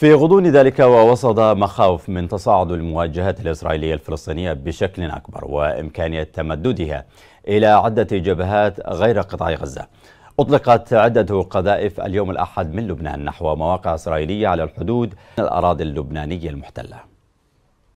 في غضون ذلك ووسط مخاوف من تصاعد المواجهات الإسرائيلية الفلسطينية بشكل أكبر وإمكانية تمددها إلى عدة جبهات غير قطاع غزة أطلقت عدة قذائف اليوم الأحد من لبنان نحو مواقع إسرائيلية على الحدود من الأراضي اللبنانية المحتلة